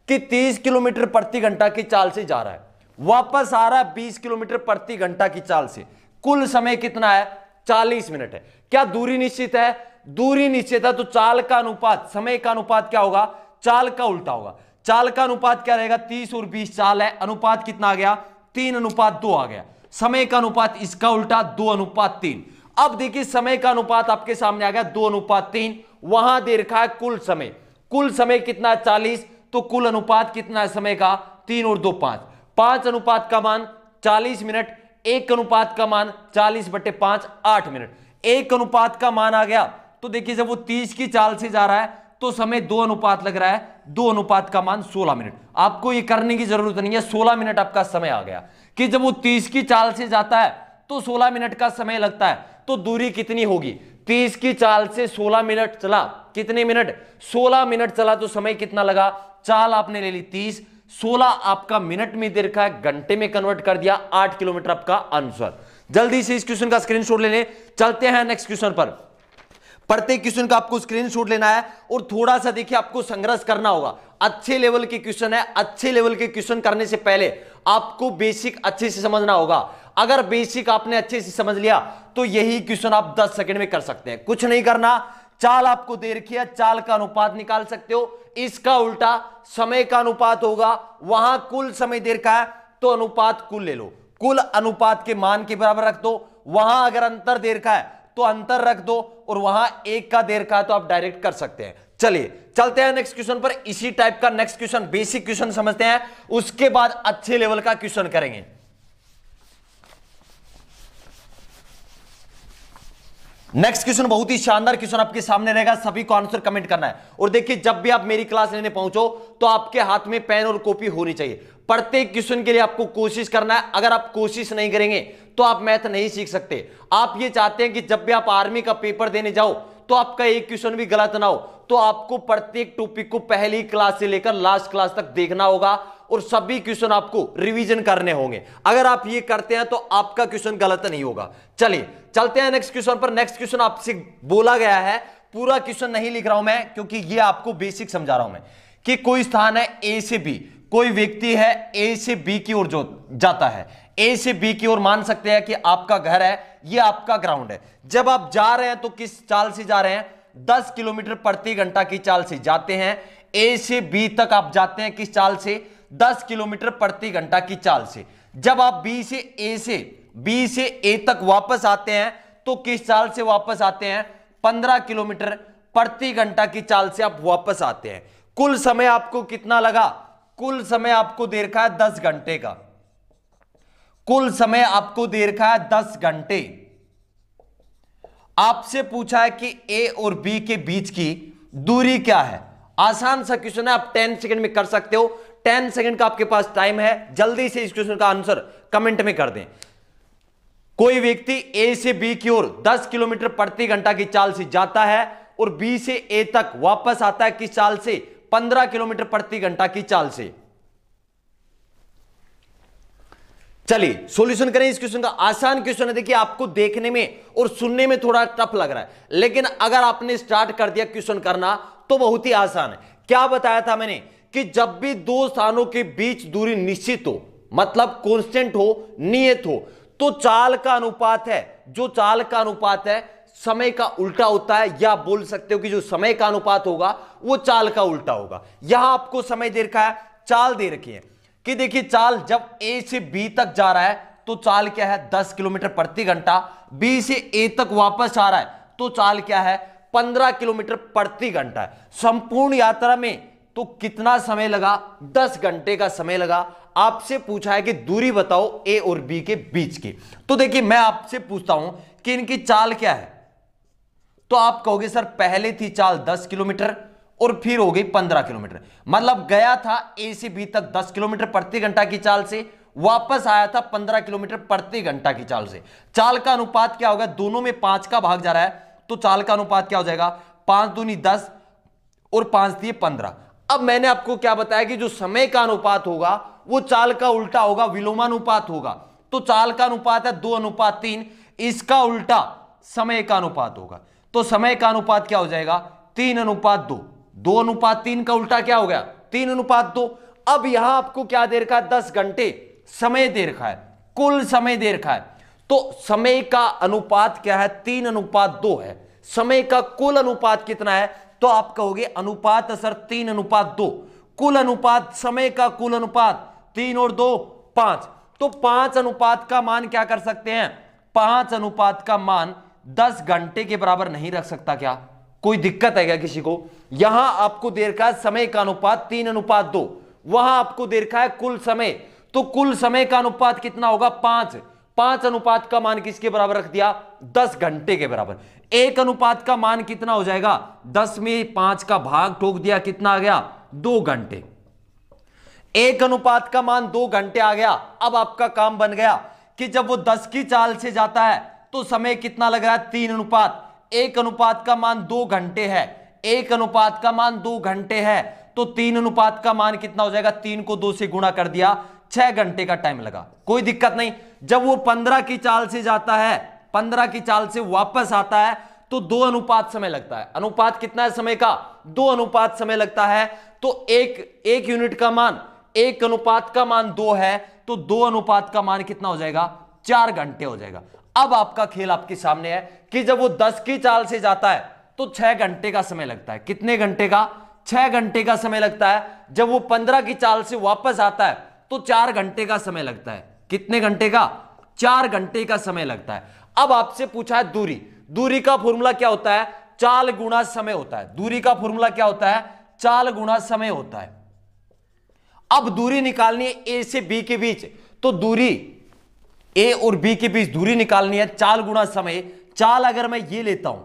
कि तीस किलोमीटर प्रति घंटा की चाल से जा रहा है वापस आ रहा है बीस किलोमीटर प्रति घंटा की चाल से कुल समय कितना है 40 मिनट है क्या दूरी निश्चित है दूरी निश्चित है तो चाल का अनुपात समय का अनुपात क्या होगा चाल का उल्टा होगा चाल का अनुपात क्या रहेगा तीस और बीस चाल है अनुपात कितना आ गया तीन अनुपात दो आ गया समय का अनुपात इसका उल्टा दो अनुपात तीन अब देखिए समय का अनुपात आपके सामने आ गया दो अनुपात तीन वहां दे रखा है कुल समय कुल समय कितना है चालीस तो कुल अनुपात कितना है समय का तीन और दो पांच पांच अनुपात का मान चालीस मिनट एक अनुपात का मान चालीस बटे पांच आठ मिनट एक अनुपात का मान आ गया तो देखिए जब वो तीस की चाल से जा रहा है तो समय दो अनुपात लग रहा है दो अनुपात का मान सोलह मिनट आपको ये करने की जरूरत नहीं है सोलह मिनट आपका समय आ गया कि जब वो तीस की चाल से जाता है तो सोलह मिनट का समय लगता है तो दूरी कितनी होगी तीस की चाल से सोलह मिनट चला कितने मिनट सोलह मिनट चला तो समय कितना लगा चाल आपने ले ली तीस 16 आपका मिनट में दे रखा है घंटे में कन्वर्ट कर दिया 8 किलोमीटर आपका आंसर जल्दी से इस क्वेश्चन का स्क्रीनशॉट ले लें चलते हैं नेक्स्ट क्वेश्चन पर प्रत्येक क्वेश्चन का आपको स्क्रीनशॉट लेना है और थोड़ा सा देखिए आपको संघर्ष करना होगा अच्छे लेवल के क्वेश्चन है अच्छे लेवल के क्वेश्चन करने से पहले आपको बेसिक अच्छे से समझना होगा अगर बेसिक आपने अच्छे से समझ लिया तो यही क्वेश्चन आप 10 सेकंड में कर सकते हैं कुछ नहीं करना चाल आपको दे रखी है चाल का अनुपात निकाल सकते हो इसका उल्टा समय का अनुपात होगा वहां कुल समय देर का है तो अनुपात कुल ले लो कुल अनुपात के मान के बराबर रख दो वहां अगर अंतर देर का है तो अंतर रख दो और वहां एक का देर का है तो आप डायरेक्ट कर सकते हैं चलिए चलते हैं नेक्स्ट क्वेश्चन पर इसी टाइप का नेक्स्ट क्वेश्चन बेसिक क्वेश्चन समझते हैं उसके बाद अच्छे लेवल का क्वेश्चन करेंगे नेक्स्ट क्वेश्चन बहुत ही शानदार क्वेश्चन आपके सामने रहेगा सभी को आंसर कमेंट करना है और देखिए जब भी आप मेरी क्लास लेने पहुंचो तो आपके हाथ में पेन और कॉपी होनी चाहिए प्रत्येक क्वेश्चन के लिए आपको कोशिश करना है अगर आप कोशिश नहीं करेंगे तो आप मैथ नहीं सीख सकते आप ये चाहते हैं कि जब भी आप आर्मी का पेपर देने जाओ तो आपका एक क्वेश्चन भी गलत ना हो तो आपको प्रत्येक टॉपिक को पहली क्लास से लेकर लास्ट क्लास तक देखना होगा और सभी क्वेश्चन आपको रिवीजन करने होंगे अगर आप ये करते हैं तो आपका क्वेश्चन गलत नहीं होगा चलिए चलते हैं नेक्स्ट क्वेश्चन पर नेक्स्ट क्वेश्चन आपसे बोला गया है पूरा क्वेश्चन नहीं लिख रहा हूं मैं क्योंकि ये आपको बेसिक समझा रहा हूं मैं कि कोई स्थान है ए से बी कोई व्यक्ति है ए से बी की ओर जो जाता है ए से बी की ओर मान सकते हैं कि आपका घर है ये आपका ग्राउंड है जब आप जा रहे हैं तो किस चाल से जा रहे हैं दस किलोमीटर प्रति घंटा की चाल से जाते हैं ए से बी तक आप जाते हैं किस चाल से दस किलोमीटर प्रति घंटा की चाल से जब आप बी से ए से बी से ए तक वापस आते हैं तो किस चाल से वापस आते हैं पंद्रह किलोमीटर प्रति घंटा की चाल से आप वापस आते हैं कुल समय आपको कितना लगा कुल समय आपको दे रखा है दस घंटे का कुल समय आपको दे रखा है दस घंटे आपसे पूछा है कि ए और बी के बीच की दूरी क्या है आसान सा क्वेश्चन है आप टेन सेकंड में कर सकते हो टेन सेकंड का आपके पास टाइम है जल्दी से इस क्वेश्चन का आंसर कमेंट में कर दें कोई व्यक्ति ए से बी की ओर 10 किलोमीटर प्रति घंटा की चाल से जाता है और बी से ए तक वापस आता है किस चाल से 15 किलोमीटर प्रति घंटा की चाल से चलिए सॉल्यूशन करें इस क्वेश्चन का आसान क्वेश्चन है देखिए आपको देखने में और सुनने में थोड़ा टफ लग रहा है लेकिन अगर आपने स्टार्ट कर दिया क्वेश्चन करना तो बहुत ही आसान है क्या बताया था मैंने कि जब भी दो स्थानों के बीच दूरी निश्चित हो मतलब कांस्टेंट हो नियत हो तो चाल का अनुपात है जो चाल का अनुपात है समय का उल्टा होता है या बोल सकते हो कि जो समय का अनुपात होगा वो चाल का उल्टा होगा यहां आपको समय दे रखा है चाल दे रखी है कि देखिए चाल जब ए से बी तक जा रहा है तो चाल क्या है 10 किलोमीटर प्रति घंटा बी से ए तक वापस आ रहा है तो चाल क्या है 15 किलोमीटर प्रति घंटा संपूर्ण यात्रा में तो कितना समय लगा दस घंटे का समय लगा आपसे पूछा है कि दूरी बताओ ए और बी के बीच की तो देखिए मैं आपसे पूछता हूं कि इनकी चाल क्या है तो आप कहोगे सर पहले थी चाल दस किलोमीटर और फिर हो गई पंद्रह किलोमीटर मतलब गया था ए से बी तक दस किलोमीटर प्रति घंटा की चाल से वापस आया था पंद्रह किलोमीटर प्रति घंटा की चाल से चाल का अनुपात क्या होगा दोनों में पांच का भाग जा रहा है तो चाल का अनुपात क्या हो जाएगा पांच दूनी दस और पांच दिए पंद्रह अब मैंने आपको क्या बताया कि जो समय का अनुपात होगा वो चाल का उल्टा होगा विलोमानुपात होगा तो चाल का अनुपात है दो अनुपात तीन इसका उल्टा समय का अनुपात होगा तो समय का अनुपात क्या हो जाएगा तीन अनुपात दो दो अनुपात तीन का उल्टा क्या हो गया तीन अनुपात दो अब यहां आपको क्या दे रखा है दस घंटे समय दे रखा है कुल समय दे रखा है तो समय का अनुपात क्या है तीन अनुपात दो है समय का कुल अनुपात कितना है तो आप कहोगे अनुपात असर तीन अनुपात दो कुल अनुपात समय का कुल अनुपात तीन और दो पांच तो पांच अनुपात का मान क्या कर सकते हैं पांच अनुपात का मान दस घंटे के बराबर नहीं रख सकता क्या कोई दिक्कत है क्या किसी को यहां आपको दे रखा है समय का अनुपात तीन अनुपात दो वहां आपको दे रखा है कुल समय तो कुल समय का अनुपात कितना होगा पांच पांच अनुपात का मान किसके बराबर रख दिया दस घंटे के बराबर एक अनुपात का मान कितना हो जाएगा दस में पांच का भाग ठोक दिया कितना आ गया दो घंटे एक अनुपात का मान दो घंटे आ गया अब आपका काम बन गया कि जब वो दस की चाल से जाता है तो समय कितना लग रहा है तीन अनुपात एक अनुपात का मान दो घंटे है एक अनुपात का मान दो घंटे है तो तीन अनुपात का मान कितना हो जाएगा तीन को दो से गुणा कर दिया छह घंटे का टाइम लगा कोई दिक्कत नहीं जब वो पंद्रह की चाल से जाता है पंद्रह की चाल से वापस आता है तो दो अनुपात समय लगता है अनुपात कितना है समय का दो अनुपात समय लगता है तो एक एक यूनिट का मान एक अनुपात का मान दो है तो दो अनुपात का मान कितना हो जाएगा चार घंटे हो जाएगा अब आपका खेल आपके सामने है कि जब वो दस की चाल से जाता है तो छह घंटे का समय लगता है कितने घंटे का छह घंटे का समय लगता है जब वो पंद्रह की चाल से वापस आता है तो चार घंटे का समय लगता है कितने घंटे का चार घंटे का समय लगता है अब आपसे पूछा है दूरी दूरी का फॉर्मूला क्या होता है चाल गुणा समय होता है दूरी का फॉर्मूला क्या होता है चाल गुणा समय होता है अब दूरी निकालनी है ए से बी के बीच तो दूरी ए और बी के बीच दूरी निकालनी है चाल गुणा समय चाल अगर मैं ये लेता हूं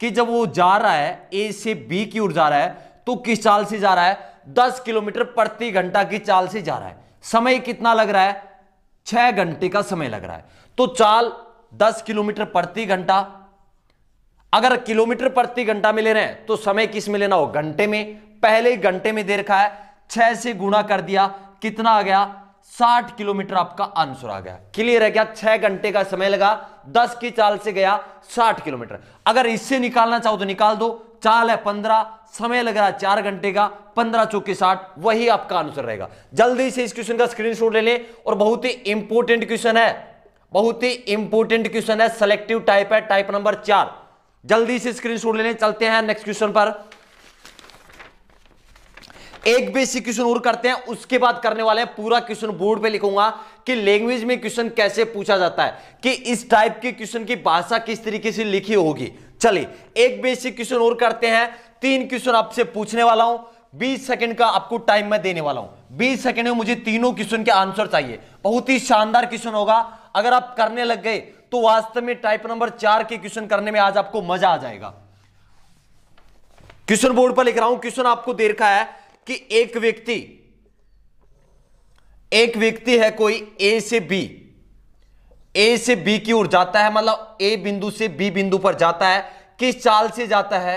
कि जब वो जा रहा है ए से बी की ओर जा रहा है तो किस चाल से जा रहा है 10 किलोमीटर प्रति घंटा की चाल से जा रहा है समय कितना लग रहा है छह घंटे का समय लग रहा है तो चाल दस किलोमीटर प्रति घंटा अगर किलोमीटर प्रति घंटा में ले रहे हैं तो समय किस में लेना हो घंटे में पहले घंटे में दे रखा है छह से गुणा कर दिया कितना आ गया साठ किलोमीटर आपका आंसर आ गया क्लियर है क्या छह घंटे का समय लगा दस की चाल से गया साठ किलोमीटर अगर इससे निकालना चाहो तो निकाल दो चाल है पंद्रह समय लग रहा है चार घंटे का पंद्रह चौकी साठ वही आपका आंसर रहेगा जल्दी से इस क्वेश्चन का स्क्रीनशॉट ले लें और बहुत ही इंपॉर्टेंट क्वेश्चन है बहुत ही इंपॉर्टेंट क्वेश्चन है सेलेक्टिव टाइप है टाइप नंबर चार जल्दी से शॉट ले लें चलते हैं नेक्स्ट क्वेश्चन पर एक बेसिक क्वेश्चन और करते हैं उसके बाद करने वाले हैं पूरा क्वेश्चन बोर्ड पे लिखूंगा कि लैंग्वेज में क्वेश्चन कैसे पूछा जाता है कि इस टाइप के क्वेश्चन की भाषा किस तरीके से लिखी होगी चलिए एक बेसिक क्वेश्चन और करते हैं तीन क्वेश्चन आपसे पूछने वाला हूं 20 सेकंड का आपको टाइम मैं देने वाला हूं 20 सेकंड में मुझे तीनों क्वेश्चन के आंसर चाहिए बहुत ही शानदार क्वेश्चन होगा अगर आप करने लग गए तो वास्तव में टाइप नंबर चार के क्वेश्चन करने में आज आपको मजा आ जाएगा क्वेश्चन बोर्ड पर लिख रहा हूं क्वेश्चन आपको दे रखा है कि एक व्यक्ति एक व्यक्ति है कोई ए से बी ए से बी की ओर जाता है मतलब ए बिंदु से बी बिंदु पर जाता है किस चाल से जाता है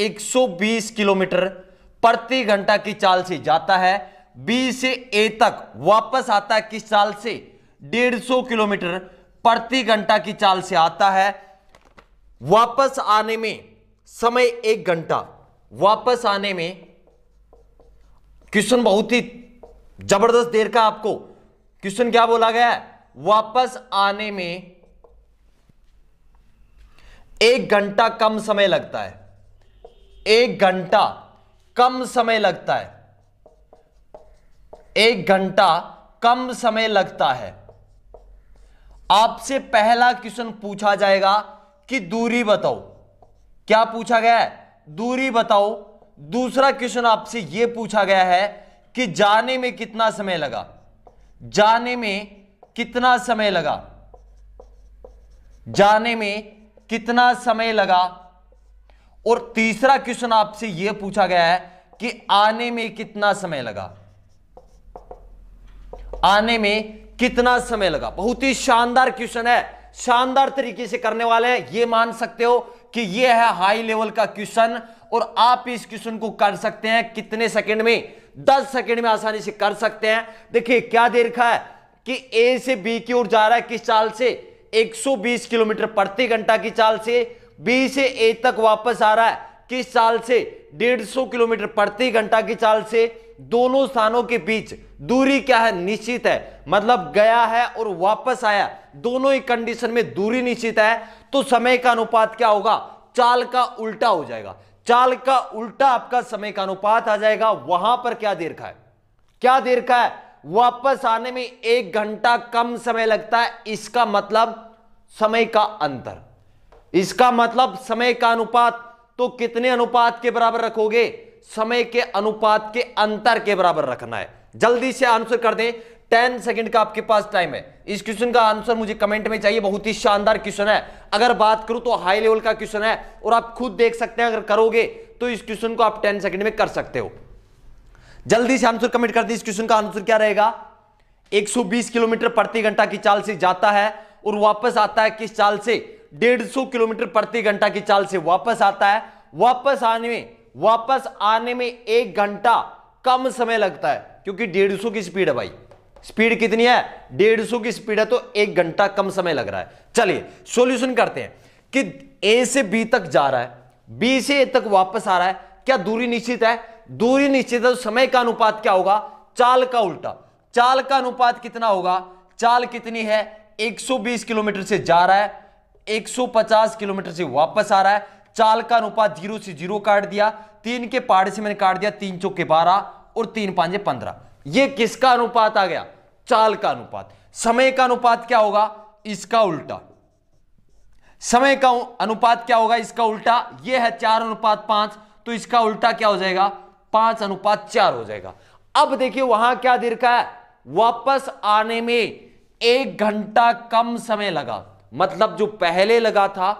120 किलोमीटर प्रति घंटा की चाल से जाता है बी से ए तक वापस आता है किस चाल से 150 किलोमीटर प्रति घंटा की चाल से आता है वापस आने में समय एक घंटा वापस आने में क्वेश्चन बहुत ही जबरदस्त देर का आपको क्वेश्चन क्या बोला गया है वापस आने में एक घंटा कम समय लगता है एक घंटा कम समय लगता है एक घंटा कम समय लगता है आपसे पहला क्वेश्चन पूछा जाएगा कि दूरी बताओ क्या पूछा गया है दूरी बताओ दूसरा क्वेश्चन आपसे यह पूछा गया है कि जाने में कितना समय लगा जाने में कितना समय लगा जाने में कितना समय लगा और तीसरा क्वेश्चन आपसे यह पूछा गया है कि आने में कितना समय लगा आने में कितना समय लगा बहुत ही शानदार क्वेश्चन है शानदार तरीके से करने वाले हैं यह मान सकते हो कि यह है हाई लेवल का क्वेश्चन और आप इस क्वेश्चन को कर सकते हैं कितने सेकंड में 10 सेकंड में आसानी से कर सकते हैं देखिए क्या दे रखा है कि ए से बी की ओर जा रहा है किस चाल से 120 किलोमीटर प्रति घंटा की चाल से बी से ए तक वापस आ रहा है किस चाल से 150 किलोमीटर प्रति घंटा की चाल से दोनों स्थानों के बीच दूरी क्या है निश्चित है मतलब गया है और वापस आया दोनों ही कंडीशन में दूरी निश्चित है तो समय का अनुपात क्या होगा चाल का उल्टा हो जाएगा चाल का उल्टा आपका समय का अनुपात आ जाएगा वहां पर क्या देर रखा है क्या देर का है वापस आने में एक घंटा कम समय लगता है इसका मतलब समय का अंतर इसका मतलब समय का अनुपात तो कितने अनुपात के बराबर रखोगे समय के अनुपात के अंतर के बराबर रखना है जल्दी से आंसर कर दें टेन सेकंड का आपके पास टाइम है इस क्वेश्चन का आंसर मुझे कमेंट में चाहिए बहुत ही शानदार क्वेश्चन है अगर बात करूं तो हाई लेवल का क्वेश्चन है और आप खुद देख सकते हैं अगर करोगे तो इस क्वेश्चन को आप टेन सेकंड में कर सकते हो जल्दी से आंसर कमेंट कर दी इस क्वेश्चन का आंसर क्या रहेगा 120 किलोमीटर प्रति घंटा की चाल से जाता है और वापस आता है किस चाल से 150 किलोमीटर प्रति घंटा की चाल से वापस आता है वापस आने में वापस आने में एक घंटा कम समय लगता है क्योंकि 150 की स्पीड है भाई स्पीड कितनी है 150 की स्पीड है तो एक घंटा कम समय लग रहा है चलिए सोल्यूशन करते हैं कि ए से बी तक जा रहा है बी से ए तक वापस आ रहा है क्या दूरी निश्चित है दूरी निश्चित है तो समय का अनुपात क्या होगा चाल का उल्टा चाल का अनुपात कितना होगा चाल कितनी है 120 किलोमीटर से जा रहा है 150 किलोमीटर से वापस आ रहा है चाल का अनुपात जीरो से जीरो काट दिया तीन के पहाड़ से मैंने काट दिया तीन चौके बारह और तीन पांच पंद्रह ये किसका अनुपात आ गया चाल का अनुपात समय का अनुपात क्या होगा इसका उल्टा समय का अनुपात क्या होगा इसका उल्टा यह है चार अनुपात पांच तो इसका उल्टा क्या हो जाएगा पांच अनुपात चार हो जाएगा अब देखिए वहां क्या देर का है वापस आने में एक घंटा कम समय लगा मतलब जो पहले लगा था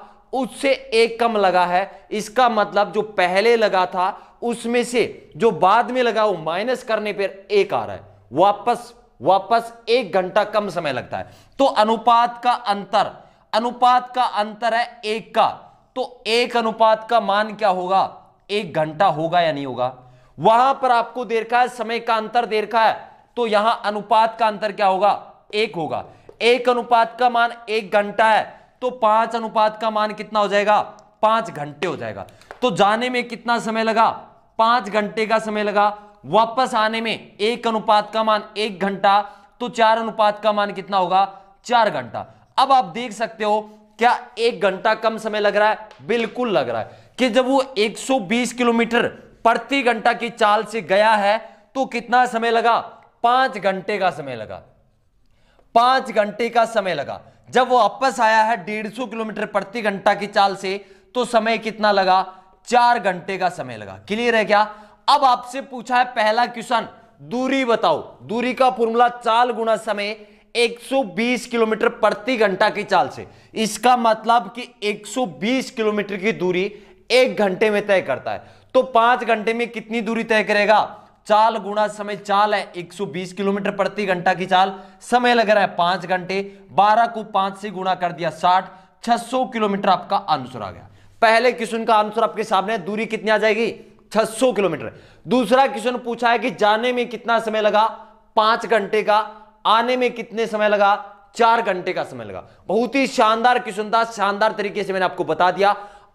उससे एक कम लगा है इसका मतलब जो पहले लगा था उसमें से जो बाद में लगा वो माइनस करने पर एक आ रहा है वापस वापस एक घंटा कम समय लगता है तो अनुपात का अंतर अनुपात का अंतर है एक का तो एक अनुपात का मान क्या होगा एक घंटा होगा या नहीं होगा वहां पर आपको दे रखा है समय का अंतर दे रखा है तो यहां अनुपात का अंतर क्या होगा एक होगा एक अनुपात का मान एक घंटा है तो पांच अनुपात का मान कितना हो जाएगा पांच घंटे हो जाएगा तो जाने में कितना समय लगा पांच घंटे का समय लगा वापस आने में एक अनुपात का मान एक घंटा तो चार अनुपात का मान कितना होगा चार घंटा अब आप देख सकते हो क्या एक घंटा कम समय लग रहा है बिल्कुल लग रहा है कि जब वो 120 किलोमीटर प्रति घंटा की चाल से गया है तो कितना समय लगा पांच घंटे का समय लगा पांच घंटे का समय लगा जब वो वापस आया है डेढ़ सौ किलोमीटर प्रति घंटा की चाल से तो समय कितना लगा चार घंटे का समय लगा क्लियर है क्या अब आपसे पूछा है पहला क्वेश्चन दूरी बताओ दूरी का फॉर्मूला चाल गुना समय 120 किलोमीटर प्रति घंटा की चाल से इसका मतलब कि 120 किलोमीटर की दूरी एक घंटे में तय करता है तो पांच घंटे में कितनी दूरी तय करेगा चाल गुणा समय चाल है 120 किलोमीटर प्रति घंटा की चाल समय लग रहा है पांच घंटे 12 को पांच से गुणा कर दिया 60 600 किलोमीटर आपका आंसर आ गया पहले क्वेश्चन का आंसर आपके सामने दूरी कितनी आ जाएगी 600 किलोमीटर दूसरा क्वेश्चन पूछा है कि जाने में कितना समय लगा पांच घंटे का आने में कितने समय लगा चार घंटे का समय लगा बहुत ही शानदार क्वेश्चन था शानदार तरीके से मैंने आपको बता दिया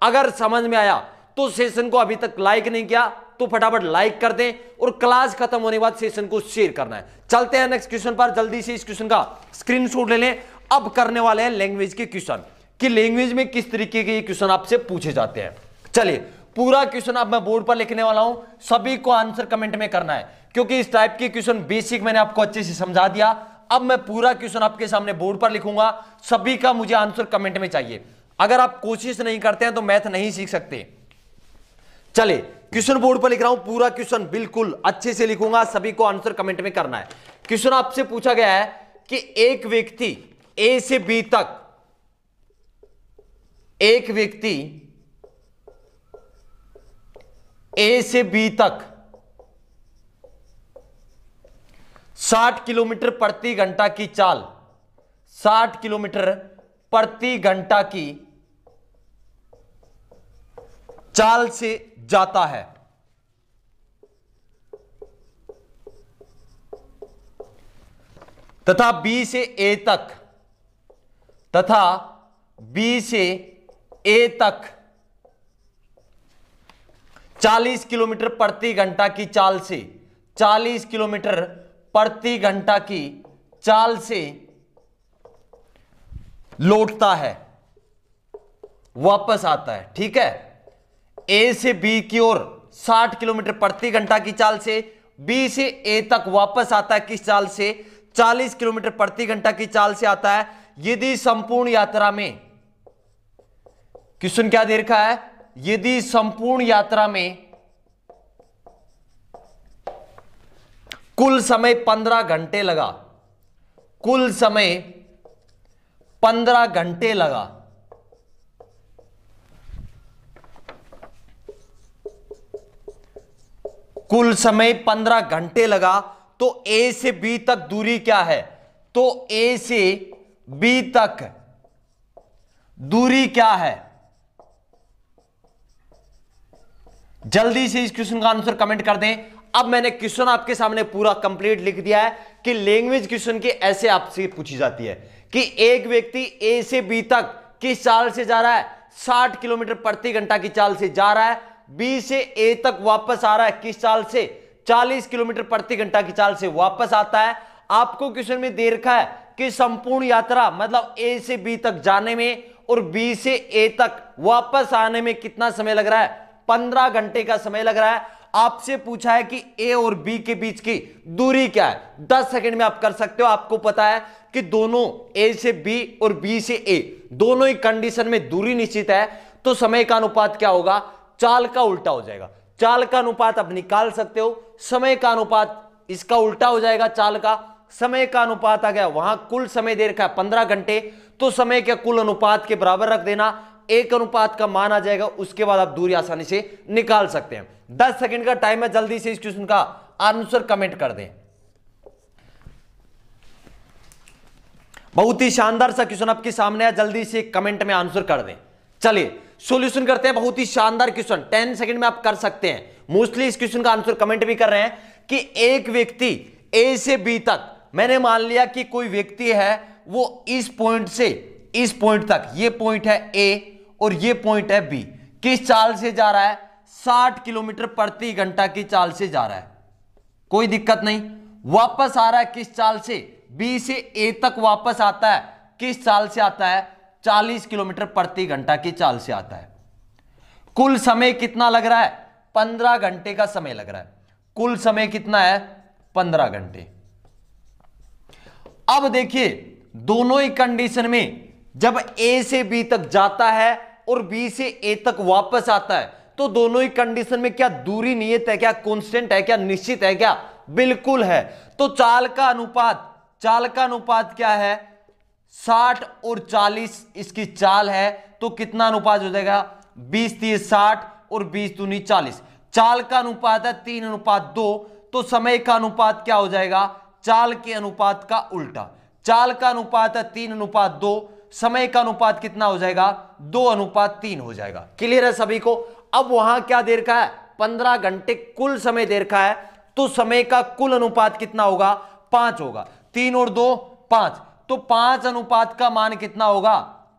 अगर समझ में आया तो सेशन को अभी तक लाइक नहीं किया तो फटाफट लाइक कर दें और क्लास खत्म होने के बाद सेशन को शेयर करना है चलते हैं नेक्स्ट क्वेश्चन पर जल्दी से इस क्वेश्चन का स्क्रीनशॉट ले लें अब करने वाले हैं लैंग्वेज के क्वेश्चन कि लैंग्वेज में किस तरीके के क्वेश्चन आपसे पूछे जाते हैं चलिए पूरा क्वेश्चन अब मैं बोर्ड पर लिखने वाला हूं सभी को आंसर कमेंट में करना है क्योंकि इस टाइप के क्वेश्चन बेसिक मैंने आपको अच्छे से समझा दिया अब मैं पूरा क्वेश्चन आपके सामने बोर्ड पर लिखूंगा सभी का मुझे आंसर कमेंट में चाहिए अगर आप कोशिश नहीं करते हैं तो मैथ नहीं सीख सकते चले क्वेश्चन बोर्ड पर लिख रहा हूं पूरा क्वेश्चन बिल्कुल अच्छे से लिखूंगा सभी को आंसर कमेंट में करना है क्वेश्चन आपसे पूछा गया है कि एक व्यक्ति ए से बी तक एक व्यक्ति ए से बी तक 60 किलोमीटर प्रति घंटा की चाल 60 किलोमीटर प्रति घंटा की चाल से जाता है तथा बी से ए तक तथा बी से ए तक 40 किलोमीटर प्रति घंटा की चाल से 40 किलोमीटर प्रति घंटा की चाल से लौटता है वापस आता है ठीक है ए से बी की ओर 60 किलोमीटर प्रति घंटा की चाल से बी से ए तक वापस आता है किस चाल से 40 किलोमीटर प्रति घंटा की चाल से आता है यदि संपूर्ण यात्रा में क्वेश्चन क्या दे रखा है यदि संपूर्ण यात्रा में कुल समय 15 घंटे लगा कुल समय 15 घंटे लगा कुल समय पंद्रह घंटे लगा तो ए से बी तक दूरी क्या है तो ए से बी तक दूरी क्या है जल्दी से इस क्वेश्चन का आंसर कमेंट कर दें अब मैंने क्वेश्चन आपके सामने पूरा कंप्लीट लिख दिया है कि लैंग्वेज क्वेश्चन की ऐसे आपसे पूछी जाती है कि एक व्यक्ति ए से बी तक किस चाल से जा रहा है 60 किलोमीटर प्रति घंटा की चाल से जा रहा है बी से ए तक वापस आ रहा है किस चाल से 40 किलोमीटर प्रति घंटा की चाल से वापस आता है आपको क्वेश्चन में दे रखा है कि संपूर्ण यात्रा मतलब ए से बी तक जाने में और बी से ए तक वापस आने में कितना समय लग रहा है पंद्रह घंटे का समय लग रहा है आपसे पूछा है कि ए और बी के बीच की दूरी क्या है दस सेकंड में आप कर सकते हो आपको पता है कि दोनों ए से बी और बी से ए दोनों ही कंडीशन में दूरी निश्चित है तो समय का अनुपात क्या होगा चाल का उल्टा हो जाएगा चाल का अनुपात आप निकाल सकते हो समय का अनुपात इसका उल्टा हो जाएगा चाल का समय का अनुपात आ गया वहां कुल समय दे रखा है पंद्रह घंटे तो समय के कुल अनुपात के बराबर रख देना एक अनुपात का मान आ जाएगा उसके बाद आप दूरी आसानी से निकाल सकते हैं दस सेकंड का टाइम है जल्दी से इस क्वेश्चन का आंसर कमेंट कर दें बहुत ही शानदार सा क्वेश्चन आपके सामने है जल्दी से कमेंट में आंसर कर दें चलिए सॉल्यूशन करते हैं बहुत ही शानदार क्वेश्चन टेन सेकंड में आप कर सकते हैं मोस्टली इस क्वेश्चन का आंसर कमेंट भी कर रहे हैं कि एक व्यक्ति ए से बी तक मैंने मान लिया कि कोई व्यक्ति है वो इस पॉइंट से इस पॉइंट तक ये पॉइंट है ए और ये पॉइंट है बी किस चाल से जा रहा है 60 किलोमीटर प्रति घंटा की चाल से जा रहा है कोई दिक्कत नहीं वापस आ रहा है किस चाल से बी से ए तक वापस आता है किस चाल से आता है चालीस किलोमीटर प्रति घंटा की चाल से आता है कुल समय कितना लग रहा है पंद्रह घंटे का समय लग रहा है कुल समय कितना है पंद्रह घंटे अब देखिए दोनों ही कंडीशन में जब ए से बी तक जाता है और बी से ए तक वापस आता है तो दोनों ही कंडीशन में क्या दूरी नियत है क्या कॉन्स्टेंट है क्या निश्चित है क्या बिल्कुल है तो चाल का अनुपात चाल का अनुपात क्या है साठ और चालीस इसकी चाल है तो कितना अनुपात हो जाएगा बीस तीस साठ और बीस दूनी चालीस चाल का अनुपात है तीन अनुपात दो तो समय का अनुपात क्या हो जाएगा चाल के अनुपात का उल्टा चाल का अनुपात है तीन अनुपात दो समय का अनुपात कितना हो जाएगा दो अनुपात तीन हो जाएगा क्लियर है सभी को अब वहां क्या दे रखा है पंद्रह घंटे कुल समय दे रखा है तो समय का कुल अनुपात कितना होगा पांच होगा तीन और दो पांच तो पांच अनुपात का मान कितना होगा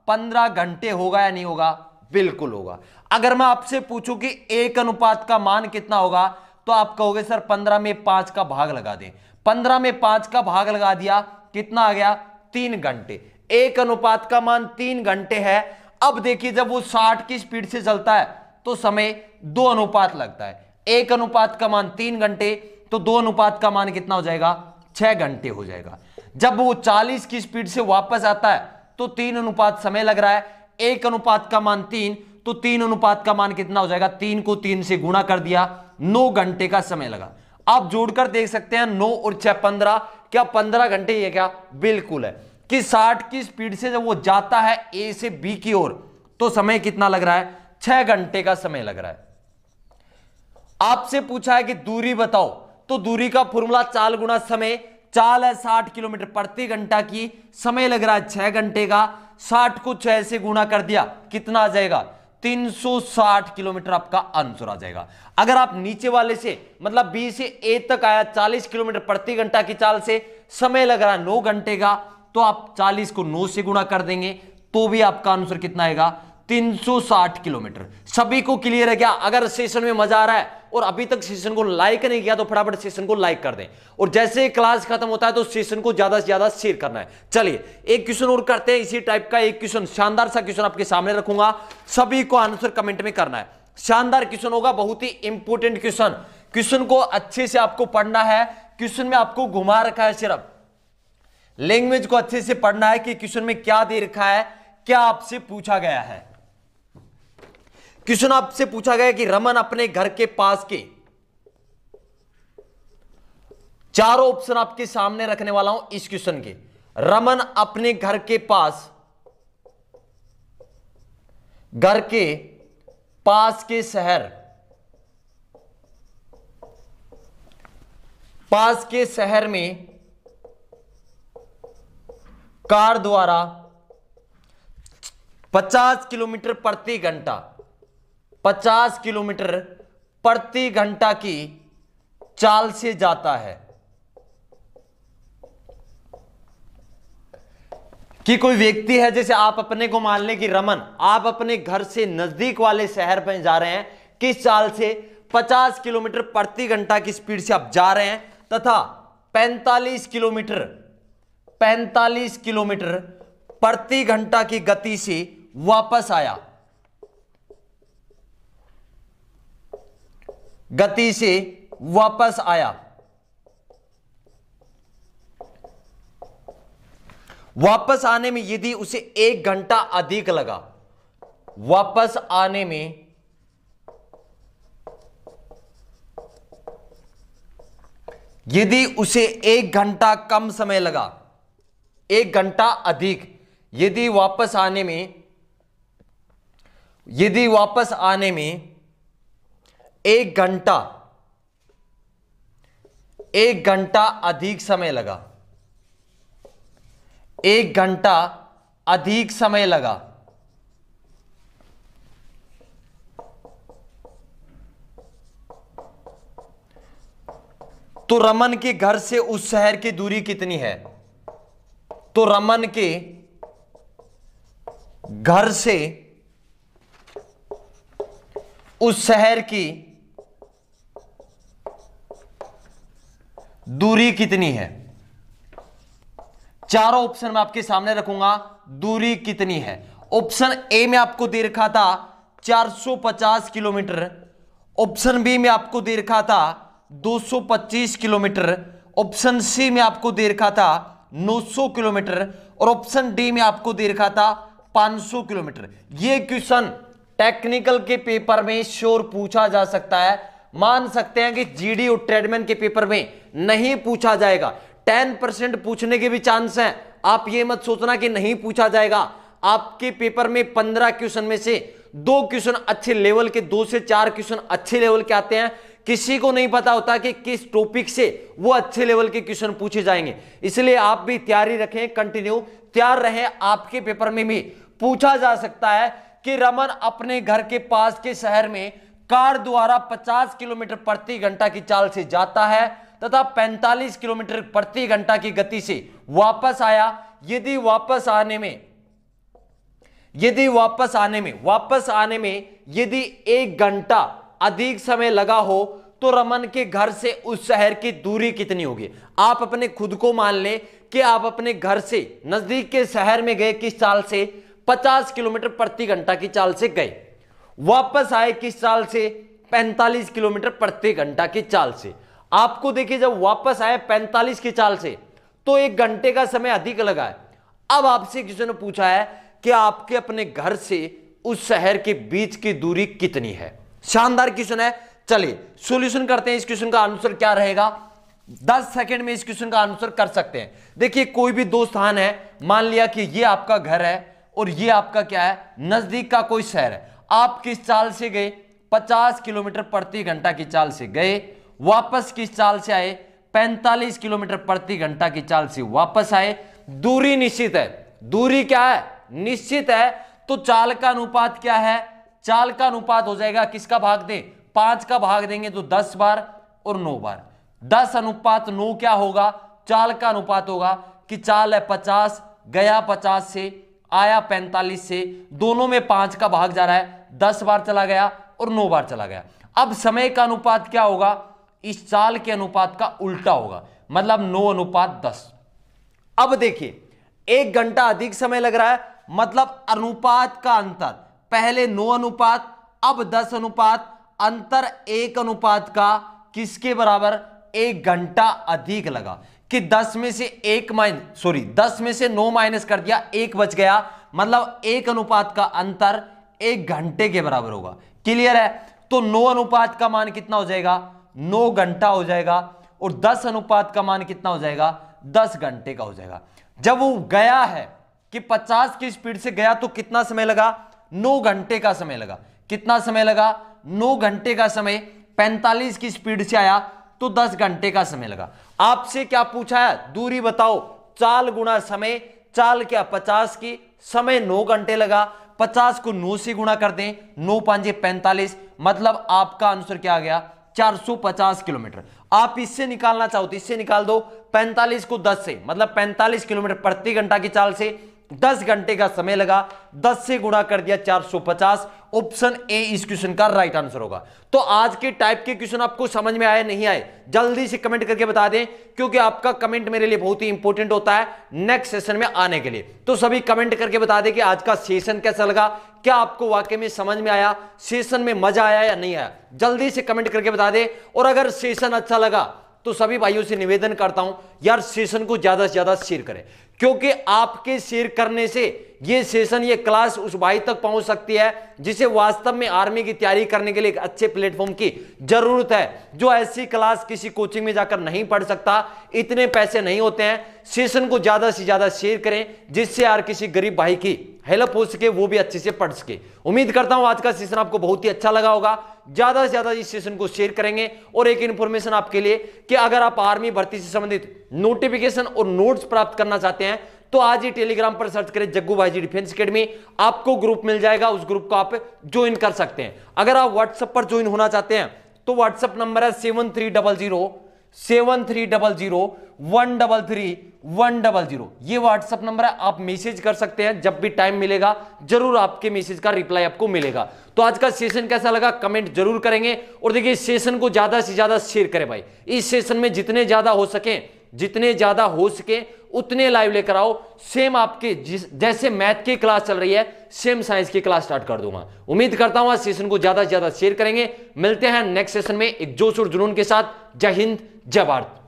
पंद्रह घंटे होगा या नहीं होगा बिल्कुल होगा अगर मैं आपसे पूछूं कि एक अनुपात का मान कितना होगा तो आप कहोगे सर पंद्रह में पांच का भाग लगा दें पंद्रह में पांच का भाग लगा दिया कितना आ गया तीन घंटे एक अनुपात का मान तीन घंटे है अब देखिए जब वो साठ की स्पीड से चलता है तो समय दो अनुपात लगता है एक अनुपात का मान तीन घंटे तो दो अनुपात का मान कितना हो जाएगा छह घंटे हो जाएगा जब वो 40 की स्पीड से वापस आता है तो तीन अनुपात समय लग रहा है एक अनुपात का मान तीन तो तीन अनुपात का मान कितना हो जाएगा तीन को तीन से गुणा कर दिया नौ घंटे का समय लगा आप जोड़कर देख सकते हैं नौ और छह पंद्रह क्या पंद्रह घंटे ये क्या बिल्कुल है कि साठ की स्पीड से जब वो जाता है ए से बी की ओर तो समय कितना लग रहा है छह घंटे का समय लग रहा है आपसे पूछा है कि दूरी बताओ तो दूरी का फॉर्मूला चाल गुणा समय चाल है साठ किलोमीटर प्रति घंटा की समय लग रहा है छह घंटे का साठ को छह से गुणा कर दिया कितना आ जाएगा 360 किलोमीटर आपका आंसर आ जाएगा अगर आप नीचे वाले से मतलब बी से ए तक आया 40 किलोमीटर प्रति घंटा की चाल से समय लग रहा है नौ घंटे का तो आप 40 को 9 से गुणा कर देंगे तो भी आपका आंसर कितना आएगा 360 किलोमीटर सभी को क्लियर है क्या अगर सेशन में मजा आ रहा है और अभी तक सेशन को लाइक नहीं किया तो फटाफट सेशन को लाइक कर दें और जैसे क्लास खत्म होता है तो सेशन को ज्यादा से ज्यादा शेयर करना है चलिए एक क्वेश्चन और करते हैं इसी टाइप का एक क्वेश्चन शानदार सा क्वेश्चन आपके सामने रखूंगा सभी को आंसर कमेंट में करना है शानदार क्वेश्चन होगा बहुत ही इंपोर्टेंट क्वेश्चन क्वेश्चन को अच्छे से आपको पढ़ना है क्वेश्चन में आपको घुमा रखा है सिर्फ लैंग्वेज को अच्छे से पढ़ना है कि क्वेश्चन में क्या दे रखा है क्या आपसे पूछा गया है क्वेश्चन आपसे पूछा गया कि रमन अपने घर के पास के चारों ऑप्शन आपके सामने रखने वाला हूं इस क्वेश्चन के रमन अपने घर के पास घर के पास के शहर पास के शहर में कार द्वारा 50 किलोमीटर प्रति घंटा 50 किलोमीटर प्रति घंटा की चाल से जाता है कि कोई व्यक्ति है जैसे आप अपने को मान लें कि रमन आप अपने घर से नजदीक वाले शहर पर जा रहे हैं किस चाल से 50 किलोमीटर प्रति घंटा की स्पीड से आप जा रहे हैं तथा 45 किलोमीटर 45 किलोमीटर प्रति घंटा की गति से वापस आया गति से वापस आया वापस आने में यदि उसे एक घंटा अधिक लगा वापस आने में यदि उसे एक घंटा कम समय लगा एक घंटा अधिक यदि वापस आने में यदि वापस आने में एक घंटा एक घंटा अधिक समय लगा एक घंटा अधिक समय लगा तो रमन के घर से उस शहर की दूरी कितनी है तो रमन के घर से उस शहर की दूरी कितनी है चारों ऑप्शन में आपके सामने रखूंगा दूरी कितनी है ऑप्शन ए में आपको दे रखा था 450 किलोमीटर ऑप्शन बी में आपको दे रखा था 225 किलोमीटर ऑप्शन सी में आपको दे रखा था 900 किलोमीटर और ऑप्शन डी में आपको दे रखा था 500 किलोमीटर यह क्वेश्चन टेक्निकल के पेपर में श्योर पूछा जा सकता है मान सकते हैं कि जीडी और ट्रेडमैन के पेपर में नहीं पूछा जाएगा टेन परसेंट पूछने के भी चांस हैं आप यह मत सोचना कि नहीं पूछा जाएगा आपके पेपर में पंद्रह क्वेश्चन में से दो क्वेश्चन अच्छे लेवल के दो से चार क्वेश्चन अच्छे लेवल के आते हैं किसी को नहीं पता होता कि किस टॉपिक से वो अच्छे लेवल के क्वेश्चन पूछे जाएंगे इसलिए आप भी तैयारी रखें कंटिन्यू तैयार रहें आपके पेपर में भी पूछा जा सकता है कि रमन अपने घर के पास के शहर में कार द्वारा 50 किलोमीटर प्रति घंटा की चाल से जाता है तथा 45 किलोमीटर प्रति घंटा की गति से वापस आया यदि वापस आने में यदि वापस आने में वापस आने में यदि एक घंटा अधिक समय लगा हो तो रमन के घर से उस शहर की दूरी कितनी होगी आप अपने खुद को मान ले कि आप अपने घर से नजदीक के शहर में गए किस चाल से 50 किलोमीटर प्रति घंटा की चाल से गए वापस आए किस चाल से 45 किलोमीटर प्रति घंटा की चाल से आपको देखिए जब वापस आए 45 की चाल से तो एक घंटे का समय अधिक लगा है अब आपसे किसी ने पूछा है कि आपके अपने घर से उस शहर के बीच की दूरी कितनी है शानदार क्वेश्चन है चलिए सॉल्यूशन करते हैं इस क्वेश्चन का आंसर क्या रहेगा 10 सेकंड में इस क्वेश्चन का आंसर कर सकते हैं देखिए कोई भी दो स्थान है मान लिया कि ये आपका घर है और ये आपका क्या है नजदीक का कोई शहर है आप किस चाल से गए 50 किलोमीटर प्रति घंटा की चाल से गए वापस किस चाल से आए 45 किलोमीटर प्रति घंटा की चाल से वापस आए दूरी निश्चित है दूरी क्या है निश्चित है तो चाल का अनुपात क्या है चाल का अनुपात हो जाएगा किसका भाग दें पांच का भाग देंगे तो दस बार और नौ बार दस अनुपात नौ क्या होगा चाल का अनुपात होगा कि चाल है पचास गया पचास से आया पैंतालीस से दोनों में पांच का भाग जा रहा है दस बार चला गया और नौ बार चला गया अब समय का अनुपात क्या होगा इस साल के अनुपात का उल्टा होगा मतलब नौ अनुपात दस अब देखिए एक घंटा अधिक समय लग रहा है मतलब अनुपात का अंतर पहले नौ अनुपात अब दस अनुपात अंतर एक अनुपात का किसके बराबर एक घंटा अधिक लगा कि दस में से एक माइन सॉरी दस में से नौ माइनस कर दिया एक बच गया मतलब एक अनुपात का अंतर एक घंटे के बराबर होगा क्लियर है तो नौ अनुपात का मान कितना हो जाएगा नौ घंटा हो जाएगा और दस अनुपात का मान कितना हो जाएगा दस घंटे का हो जाएगा जब वो गया है कि पचास की स्पीड से गया तो कितना समय लगा नौ घंटे का समय लगा कितना समय लगा नौ घंटे का समय पैंतालीस की स्पीड से आया तो दस घंटे का समय लगा आपसे क्या पूछा है दूरी बताओ चाल गुणा समय चाल क्या पचास की समय नौ घंटे लगा पचास को नौ से गुणा कर दें नौ पांजे पैंतालीस मतलब आपका आंसर क्या आ गया 450 किलोमीटर आप इससे निकालना चाहो तो इससे निकाल दो 45 को 10 से मतलब 45 किलोमीटर प्रति घंटा की चाल से दस घंटे का समय लगा दस से गुणा कर दिया चार सौ पचास ऑप्शन ए इस क्वेश्चन का राइट आंसर होगा तो आज के टाइप के क्वेश्चन आपको समझ में आए नहीं आए जल्दी से कमेंट करके बता दें क्योंकि आपका कमेंट मेरे लिए बहुत ही इंपॉर्टेंट होता है नेक्स्ट सेशन में आने के लिए तो सभी कमेंट करके बता दें कि आज का सेशन कैसा लगा क्या आपको वाकई में समझ में आया सेशन में मजा आया या नहीं आया जल्दी से कमेंट करके बता दें और अगर सेशन अच्छा लगा तो सभी भाइयों से निवेदन करता हूं यार सेशन को ज्यादा से ज्यादा शेयर करें क्योंकि आपके शेयर करने से ये सेशन ये क्लास उस भाई तक पहुंच सकती है जिसे वास्तव में आर्मी की तैयारी करने के लिए एक अच्छे प्लेटफॉर्म की जरूरत है जो ऐसी क्लास किसी कोचिंग में जाकर नहीं पढ़ सकता इतने पैसे नहीं होते हैं सेशन को ज्यादा से ज्यादा शेयर करें जिससे यार किसी गरीब भाई की हेल्प हो सके वो भी अच्छे से पढ़ सके उम्मीद करता हूं आज का सेशन आपको बहुत ही अच्छा लगा होगा ज्यादा से ज्यादा इस सेशन को शेयर करेंगे और एक इंफॉर्मेशन आपके लिए कि अगर आप आर्मी भर्ती से संबंधित नोटिफिकेशन और नोट्स प्राप्त करना चाहते हैं हैं तो आज ही टेलीग्राम पर सर्च करें जग्गू भाई जी डिफेंस अकेडमी आपको ग्रुप मिल जाएगा उस ग्रुप को आप ज्वाइन कर सकते हैं अगर आप व्हाट्सएप पर ज्वाइन होना चाहते हैं तो व्हाट्सएप नंबर है seven three double zero seven three double zero one double three one double zero ये व्हाट्सएप नंबर है आप मैसेज कर सकते हैं जब भी टाइम मिलेगा जरूर आपके मैसेज का रिप्लाई आपको मिलेगा तो आज का सेशन कैसा लगा कमेंट जरूर करेंगे और देखिए सेशन को ज्यादा से ज्यादा शेयर करें भाई इस सेशन में जितने ज्यादा हो सके जितने ज़्यादा हो सके उतने लाइव लेकर आओ सेम आपके जिस जैसे मैथ की क्लास चल रही है सेम साइंस की क्लास स्टार्ट कर दूंगा उम्मीद करता हूं आज सेशन को ज़्यादा से ज़्यादा शेयर करेंगे मिलते हैं नेक्स्ट सेशन में एक जोश और जुनून के साथ जय हिंद जय भारत